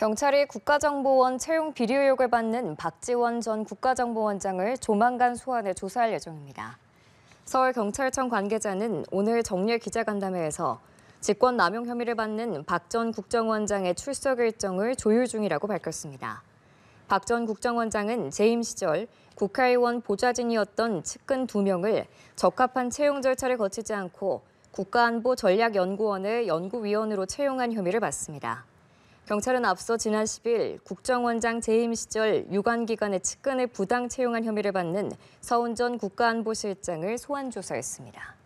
경찰이 국가정보원 채용 비리 의혹을 받는 박지원 전 국가정보원장을 조만간 소환해 조사할 예정입니다. 서울경찰청 관계자는 오늘 정례 기자간담회에서 직권 남용 혐의를 받는 박 전 국정원장의 출석 일정을 조율 중이라고 밝혔습니다. 박 전 국정원장은 재임 시절 국회의원 보좌진이었던 측근 2명을 적합한 채용 절차를 거치지 않고 국가안보전략연구원의 연구위원으로 채용한 혐의를 받습니다. 경찰은 앞서 지난 10일 국정원장 재임 시절 유관기관의 측근을 부당 채용한 혐의를 받는 서운전 국가안보실장을 소환 조사했습니다.